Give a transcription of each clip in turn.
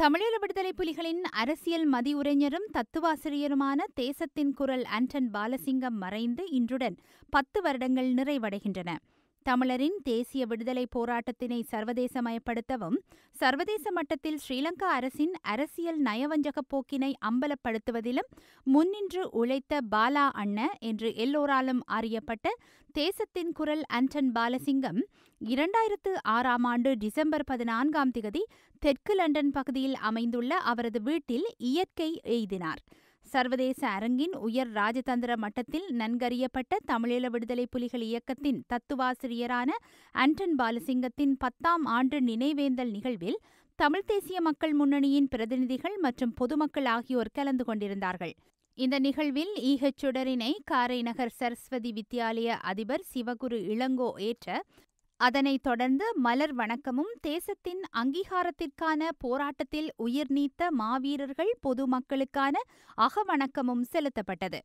தமிழீழ விடுதலை புலிகளின் அரசியல் மதியுரைஞரும் தத்துவாசிரியருமான தேசத்தின் குரல் ஆண்டன் பாலசிங்கம் மறைந்து இன்றுடன் பத்து வருடங்கள் நிறைவடைகின்றன தமிழரின் தேசிய விடுதலை போராட்டத்தினை சர்வதேசமயப்படுத்தவும் சர்வதேச மட்டத்தில் ஸ்ரீலங்கா அரசின் அரசியல் நயவஞ்சக போக்கினை அம்பலப்படுத்துவதிலும் முன்னின்று உழைத்த பாலா அண்ண என்று எல்லோராலும் அறியப்பட்ட தேசத்தின் குரல் அன்டன் பாலசிங்கம் இரண்டாயிரத்து ஆறாம் ஆண்டு டிசம்பர் பதினான்காம் திகதி தெற்கு லண்டன் பகுதியில் அமைந்துள்ள அவரது வீட்டில் இயற்கை எய்தினார் சர்வதேச அரங்கின் உயர் ராஜதந்திர மட்டத்தில் நன்கறியப்பட்ட தமிழீழ விடுதலை புலிகள் இயக்கத்தின் தத்துவாசிரியரான ஆண்டன் பாலசிங்கத்தின் பத்தாம் ஆண்டு நினைவேந்தல் நிகழ்வில் தமிழ்த் தேசிய மக்கள் முன்னணியின் பிரதிநிதிகள் மற்றும் பொதுமக்கள் ஆகியோர் கலந்து கொண்டிருந்தார்கள் இந்த நிகழ்வில் ஈகச்சுடரினை காரைநகர் சரஸ்வதி வித்தியாலய அதிபர் சிவகுரு இளங்கோ ஏற்ற அதனைத் தொடர்ந்து மலர் வணக்கமும் தேசத்தின் அங்கீகாரத்திற்கான போராட்டத்தில் உயிர் நீத்த மாவீரர்கள் பொதுமக்களுக்கான அகவணக்கமும் செலுத்தப்பட்டது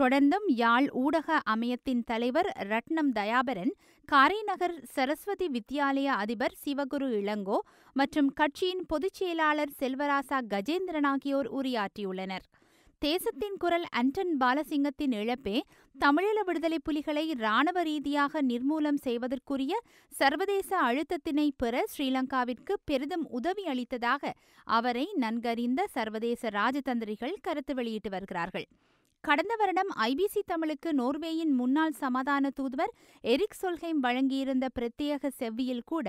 தொடர்ந்தும் யாழ் ஊடக அமையத்தின் தலைவர் ரட்னம் தயாபரன் காரைநகர் சரஸ்வதி வித்யாலய அதிபர் சிவகுரு இளங்கோ மற்றும் கட்சியின் பொதுச் செயலாளர் செல்வராசா கஜேந்திரன் ஆகியோர் உரையாற்றியுள்ளனர் தேசத்தின் குரல் அன்டன் பாலசிங்கத்தின் இழப்பே தமிழீழ விடுதலை புலிகளை இராணுவ ரீதியாக நிர்மூலம் செய்வதற்குரிய சர்வதேச அழுத்தத்தினை பெற ஸ்ரீலங்காவிற்கு பெரிதும் உதவி அளித்ததாக அவரை நன்கறிந்த சர்வதேச ராஜதந்திரிகள் கருத்து வெளியிட்டு வருகிறார்கள் கடந்த வருடம் ஐபிசி தமிழுக்கு நோர்வேயின் முன்னாள் சமாதான தூதுவர் எரிக் சொல்ஹைம் வழங்கியிருந்த பிரத்யேக செவ்வியில் கூட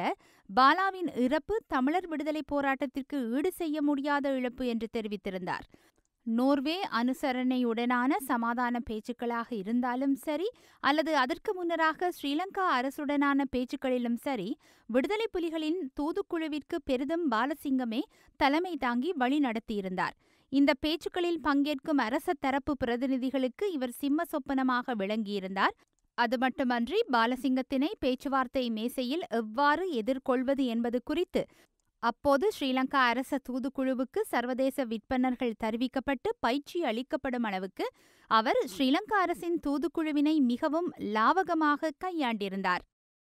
பாலாவின் இறப்பு தமிழர் விடுதலை போராட்டத்திற்கு ஈடு செய்ய முடியாத இழப்பு என்று தெரிவித்திருந்தார் நோர்வே அனுசரணையுடனான சமாதான பேச்சுக்களாக இருந்தாலும் சரி அல்லது அதற்கு முன்னராக ஸ்ரீலங்கா அரசுடனான பேச்சுக்களிலும் சரி விடுதலை புலிகளின் தூதுக்குழுவிற்கு பெரிதும் பாலசிங்கமே தலைமை தாங்கி வழிநடத்தியிருந்தார் இந்த பேச்சுக்களில் பங்கேற்கும் அரச தரப்பு பிரதிநிதிகளுக்கு இவர் சிம்ம சொப்பனமாக விளங்கியிருந்தார் அது மட்டுமன்றி பாலசிங்கத்தினை பேச்சுவார்த்தை மேசையில் எவ்வாறு எதிர்கொள்வது என்பது குறித்து அப்போது ஸ்ரீலங்கா அரச தூதுக்குழுவுக்கு சர்வதேச விற்பனர்கள் தெரிவிக்கப்பட்டு பயிற்சி அளிக்கப்படும் அளவுக்கு அவர் ஸ்ரீலங்கா அரசின் தூதுக்குழுவினை மிகவும் லாவகமாக கையாண்டிருந்தார்